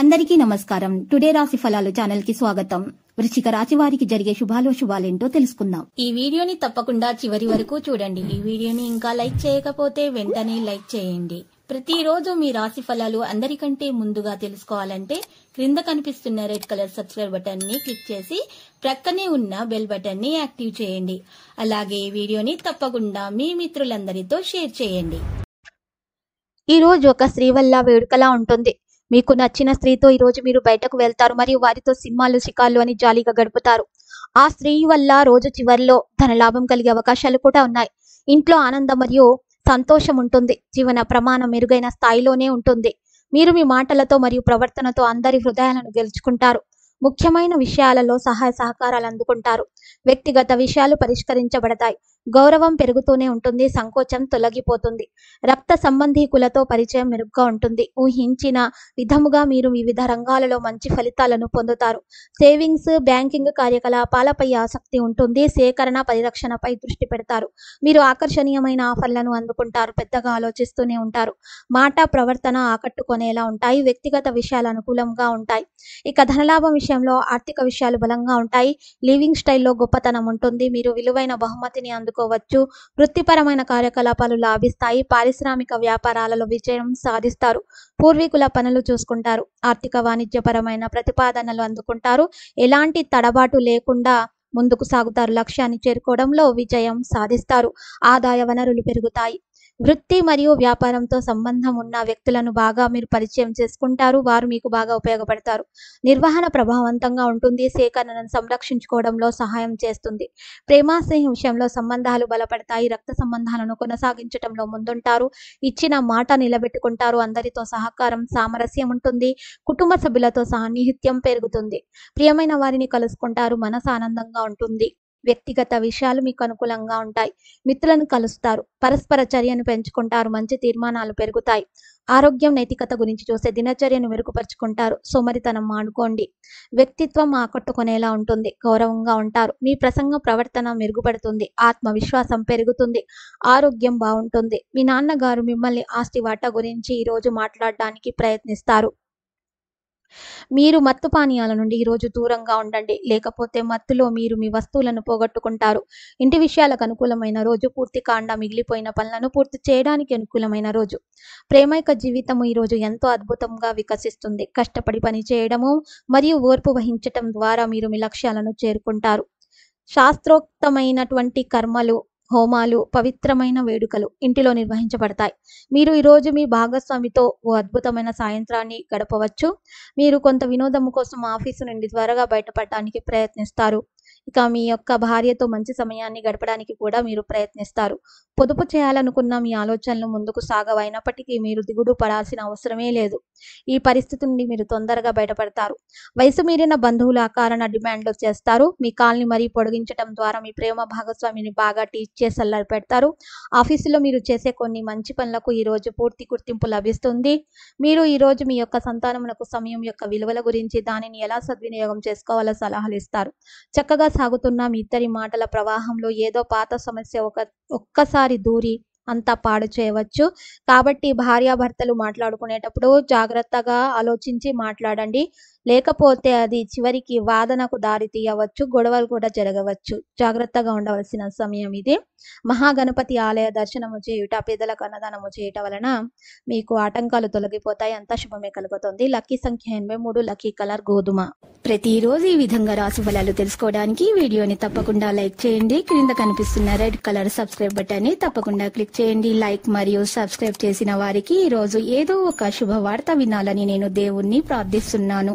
అందరికీ నమస్కారం టుడే రాశి ఫలాలు ఛానల్ కి స్వాగతం వృశ్చిక రాశి వారికి జరిగే శుభాలు శుభాలేంటో తెలుసుకుందాం ఈ వీడియోని తప్పకుండా చివరి వరకు చూడండి ఈ వీడియోని ఇంకా లైక్ చేయకపోతే వెంటనే లైక్ చేయండి ప్రతిరోజు మీ రాశి ఫలాలు అందరికంటే ముందుగా తెలుసుకోవాలంటే క్రింద కనిపిస్తున్న రెడ్ కలర్ సబ్స్క్రైబ్ బటన్ ని క్లిక్ చేసి ప్రక్కనే ఉన్న బెల్ బటన్ ని యాక్టివ్ చేయండి అలాగే ఈ వీడియోని తప్పకుండా మీ మిత్రులందరితో షేర్ చేయండి ఈ రోజు ఒక స్త్రీ వల్ల వేడుకలా ఉంటుంది మీకు నచ్చిన స్త్రీతో ఈరోజు మీరు బయటకు వెళ్తారు మరియు వారితో సినిమాలు శిఖాలు అని జాలీగా గడుపుతారు ఆ స్త్రీ వల్ల రోజు చివరిలో తన లాభం కలిగే అవకాశాలు కూడా ఉన్నాయి ఇంట్లో ఆనందం మరియు సంతోషం ఉంటుంది జీవన ప్రమాణం మెరుగైన స్థాయిలోనే ఉంటుంది మీరు మీ మాటలతో మరియు ప్రవర్తనతో అందరి హృదయాలను గెలుచుకుంటారు ముఖ్యమైన విషయాలలో సహాయ సహకారాలు అందుకుంటారు వ్యక్తిగత విషయాలు పరిష్కరించబడతాయి గౌరవం పెరుగుతూనే ఉంటుంది సంకోచం తొలగిపోతుంది రక్త సంబంధీకులతో పరిచయం మెరుగ్గా ఉంటుంది ఊహించిన విధముగా మీరు వివిధ రంగాలలో మంచి ఫలితాలను పొందుతారు సేవింగ్స్ బ్యాంకింగ్ కార్యకలాపాలపై ఆసక్తి ఉంటుంది సేకరణ పరిరక్షణపై దృష్టి పెడతారు మీరు ఆకర్షణీయమైన ఆఫర్లను అందుకుంటారు పెద్దగా ఆలోచిస్తూనే ఉంటారు మాట ప్రవర్తన ఆకట్టుకునేలా ఉంటాయి వ్యక్తిగత విషయాలు అనుకూలంగా ఉంటాయి ఇక ధనలాభం విషయంలో ఆర్థిక విషయాలు బలంగా ఉంటాయి లివింగ్ స్టైల్లో గొప్పతనం ఉంటుంది మీరు విలువైన బహుమతిని అందుకు వాడుకోవచ్చు వృత్తిపరమైన కార్యకలాపాలు లాభిస్తాయి పారిశ్రామిక వ్యాపారాలలో విజయం సాధిస్తారు పూర్వీకుల పనులు చూసుకుంటారు ఆర్థిక వాణిజ్యపరమైన ప్రతిపాదనలు అందుకుంటారు ఎలాంటి తడబాటు లేకుండా ముందుకు సాగుతారు లక్ష్యాన్ని చేరుకోవడంలో విజయం సాధిస్తారు ఆదాయ వనరులు పెరుగుతాయి వృత్తి మరియు వ్యాపారంతో సంబంధం ఉన్న వ్యక్తులను బాగా మీరు పరిచయం చేసుకుంటారు వారు మీకు బాగా ఉపయోగపడతారు నిర్వహణ ప్రభావవంతంగా ఉంటుంది సేకరణను సంరక్షించుకోవడంలో సహాయం చేస్తుంది ప్రేమాస్నేహ విషయంలో సంబంధాలు బలపడతాయి రక్త సంబంధాలను కొనసాగించడంలో ముందుంటారు ఇచ్చిన మాట నిలబెట్టుకుంటారు అందరితో సహకారం సామరస్యం ఉంటుంది కుటుంబ సభ్యులతో సాన్నిహిత్యం పెరుగుతుంది ప్రియమైన వారిని కలుసుకుంటారు మనసు ఆనందంగా ఉంటుంది వ్యక్తిగత విషయాలు మీకు అనుకూలంగా ఉంటాయి మిత్రులను కలుస్తారు పరస్పర చర్యను పెంచుకుంటారు మంచి తీర్మానాలు పెరుగుతాయి ఆరోగ్యం నైతికత గురించి చూస్తే దినచర్యను మెరుగుపరుచుకుంటారు సోమరితనం మాడుకోండి వ్యక్తిత్వం ఆకట్టుకునేలా ఉంటుంది గౌరవంగా ఉంటారు మీ ప్రసంగ ప్రవర్తన మెరుగుపడుతుంది ఆత్మవిశ్వాసం పెరుగుతుంది ఆరోగ్యం బాగుంటుంది మీ నాన్నగారు మిమ్మల్ని ఆస్తి వాటా గురించి ఈరోజు మాట్లాడడానికి ప్రయత్నిస్తారు మీరు మత్తు పానీయాల నుండి ఈరోజు దూరంగా ఉండండి లేకపోతే మత్తులో మీరు మీ వస్తువులను పోగొట్టుకుంటారు ఇంటి విషయాలకు అనుకూలమైన రోజు పూర్తి కాండ మిగిలిపోయిన పనులను పూర్తి చేయడానికి అనుకూలమైన రోజు ప్రేమైక జీవితం ఈరోజు ఎంతో అద్భుతంగా వికసిస్తుంది కష్టపడి పని చేయడము మరియు ఓర్పు వహించటం ద్వారా మీరు మీ లక్ష్యాలను చేరుకుంటారు శాస్త్రోక్తమైనటువంటి కర్మలు హోమాలు పవిత్రమైన వేడుకలు ఇంటిలో నిర్వహించబడతాయి మీరు ఈరోజు మీ భాగస్వామితో ఓ అద్భుతమైన సాయంత్రాన్ని గడపవచ్చు మీరు కొంత వినోదం కోసం ఆఫీసు నుండి త్వరగా బయటపడటానికి ప్రయత్నిస్తారు ఇక మీ యొక్క భార్యతో మంచి సమయాన్ని గడపడానికి కూడా మీరు ప్రయత్నిస్తారు పొదుపు చేయాలనుకున్న మీ ఆలోచనలు ముందుకు సాగవైనప్పటికీ మీరు దిగుడు పడాల్సిన అవసరమే లేదు ఈ పరిస్థితి నుండి మీరు తొందరగా బయటపడతారు వయసు మీరిన బంధువులు అకారణ డిమాండ్లు చేస్తారు మీ కాల్ని మరీ పొడిగించడం ద్వారా మీ ప్రేమ భాగస్వామిని బాగా టీచ్ చేసి అల్లరి పెడతారు ఆఫీసులో మీరు చేసే కొన్ని మంచి పనులకు ఈరోజు పూర్తి గుర్తింపు లభిస్తుంది మీరు ఈరోజు మీ యొక్క సంతానమునకు సమయం యొక్క విలువల గురించి దానిని ఎలా సద్వినియోగం చేసుకోవాలో సలహాలు ఇస్తారు చక్కగా సాగుతున్న ఇద్దరి మాటల ప్రవాహంలో ఏదో పాత సమస్య ఒక ఒక్కసారి దూరి అంతా పాడు చేయవచ్చు కాబట్టి భార్యాభర్తలు మాట్లాడుకునేటప్పుడు జాగ్రత్తగా ఆలోచించి మాట్లాడండి లేకపోతే అది చివరికి వాదనకు దారి తీయవచ్చు గొడవలు కూడా జరగవచ్చు జాగ్రత్తగా ఉండవలసిన సమయం ఇది మహాగణపతి ఆలయ దర్శనము చేయుట పేదలకు అన్నదానము చేయటం వలన మీకు ఆటంకాలు తొలగిపోతాయి అంత శుభమే కలుగుతుంది లక్కీ సంఖ్య ఎనభై మూడు లక్కీ కలర్ గోధుమ ప్రతిరోజు ఈ విధంగా రాసు ఫలాలు తెలుసుకోవడానికి వీడియోని తప్పకుండా లైక్ చేయండి క్రింద కనిపిస్తున్న రెడ్ కలర్ సబ్స్క్రైబ్ బటన్ ని తప్పకుండా క్లిక్ చేయండి లైక్ మరియు సబ్స్క్రైబ్ చేసిన వారికి ఈ రోజు ఏదో ఒక శుభవార్త వినాలని నేను దేవుణ్ణి ప్రార్థిస్తున్నాను